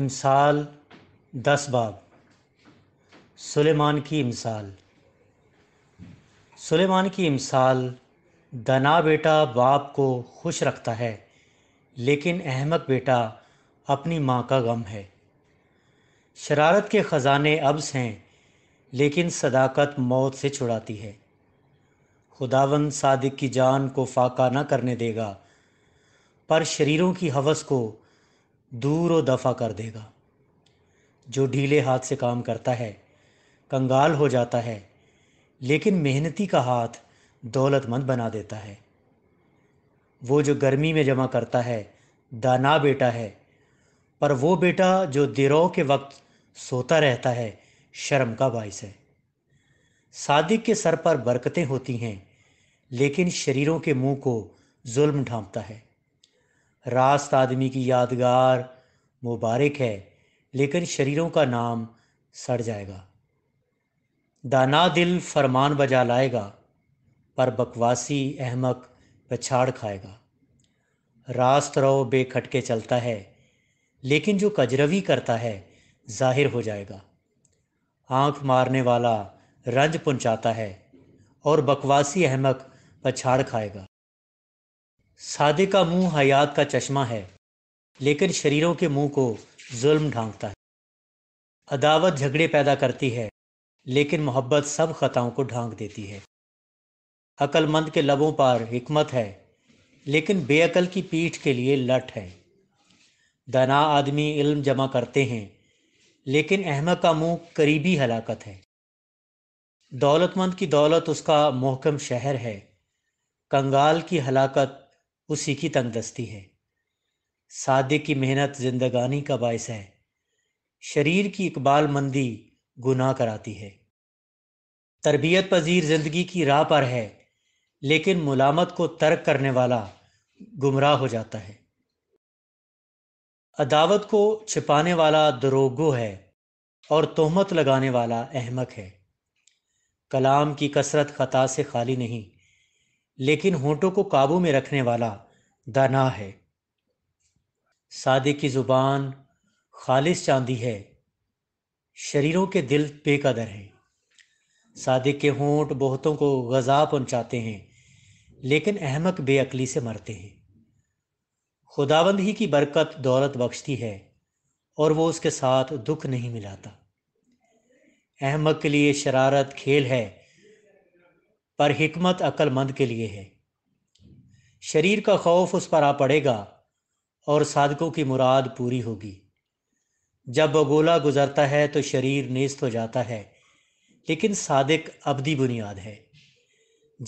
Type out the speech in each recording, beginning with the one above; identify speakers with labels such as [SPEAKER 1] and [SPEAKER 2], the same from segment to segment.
[SPEAKER 1] इमसाल दस बाब सुलेमान की इमसाल सुलेमान की इमसाल दना बेटा बाप को खुश रखता है लेकिन अहमद बेटा अपनी माँ का गम है शरारत के ख़जाने अब्स हैं लेकिन सदाकत मौत से छुड़ाती है खुदावन सादिक की जान को फाका न करने देगा पर शरीरों की हवस को दूर व दफ़ा कर देगा जो ढीले हाथ से काम करता है कंगाल हो जाता है लेकिन मेहनती का हाथ दौलतमंद बना देता है वो जो गर्मी में जमा करता है दाना बेटा है पर वो बेटा जो दिरो के वक्त सोता रहता है शर्म का बायस है सादिक के सर पर बरकतें होती हैं लेकिन शरीरों के मुंह को जुल्म ढांपता है रास्त आदमी की यादगार मुबारक है लेकिन शरीरों का नाम सड़ जाएगा दाना दिल फरमान बजा लाएगा पर बकवासी अहमक पछाड़ खाएगा रास्त रो बेखटके चलता है लेकिन जो कजरवी करता है जाहिर हो जाएगा आंख मारने वाला रंज पहुंचाता है और बकवासी अहमक पछाड़ खाएगा सादे का मुंह हयात का चश्मा है लेकिन शरीरों के मुंह को जुल्म ढांकता है अदावत झगड़े पैदा करती है लेकिन मोहब्बत सब खताओं को ढांक देती है अक्लमंद के लबों पर हमत है लेकिन बेअकल की पीठ के लिए लट है दना आदमी इल्म जमा करते हैं लेकिन अहमद का मुंह करीबी हलाकत है दौलतमंद की दौलत उसका मोहकम शहर है कंगाल की हलाकत उसी की तंगदस्ती है सादे की मेहनत जिंदगानी का बायस है शरीर की इकबाल मंदी गुनाह कराती है तरबियत पजीर जिंदगी की राह पर है लेकिन मुलामत को तर्क करने वाला गुमराह हो जाता है अदावत को छिपाने वाला दरोगो है और तोहमत लगाने वाला अहमक है कलाम की कसरत खता से खाली नहीं लेकिन होंठों को काबू में रखने वाला दाना है सादी की ज़ुबान खालिश चांदी है शरीरों के दिल बेकदर हैं सादिक के होंठ बहुतों को गज़ा पहुंचाते हैं लेकिन अहमक बेअकली से मरते हैं खुदाबंद ही की बरकत दौलत बख्शती है और वो उसके साथ दुख नहीं मिलाता अहमक के लिए शरारत खेल है पर हमत अक्लमंद के लिए है शरीर का खौफ उस पर आ पड़ेगा और साधकों की मुराद पूरी होगी जब बगोला गुजरता है तो शरीर नेस्त हो जाता है लेकिन सादिक अबदी बुनियाद है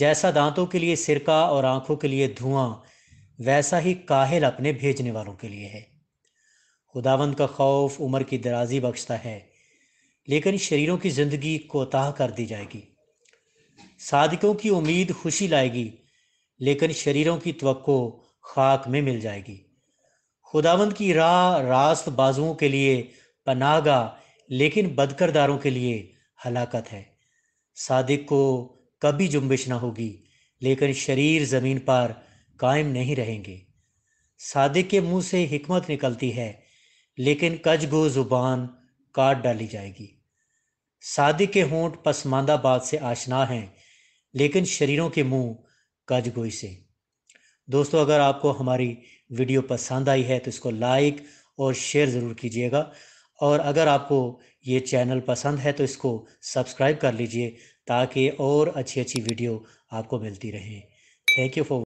[SPEAKER 1] जैसा दांतों के लिए सिरका और आंखों के लिए धुआं वैसा ही काहिल अपने भेजने वालों के लिए है खुदावंद का खौफ उम्र की दराजी बख्शता है लेकिन शरीरों की ज़िंदगी कोताह कर दी जाएगी साधकों की उम्मीद खुशी लाएगी लेकिन शरीरों की तवक्को खाक में मिल जाएगी खुदावंद की राह रास्त बाजुओं के लिए पनागा लेकिन बदकरदारों के लिए हलाकत है सादिक को कभी जुम्बिश ना होगी लेकिन शरीर ज़मीन पर कायम नहीं रहेंगे सादिक के मुंह से हिकमत निकलती है लेकिन कजगो ज़ुबान काट डाली जाएगी सादी के होंठ पसमानदा बात से आशना हैं लेकिन शरीरों के मुंह गजगोई से दोस्तों अगर आपको हमारी वीडियो पसंद आई है तो इसको लाइक और शेयर ज़रूर कीजिएगा और अगर आपको ये चैनल पसंद है तो इसको सब्सक्राइब कर लीजिए ताकि और अच्छी अच्छी वीडियो आपको मिलती रहे थैंक यू फॉर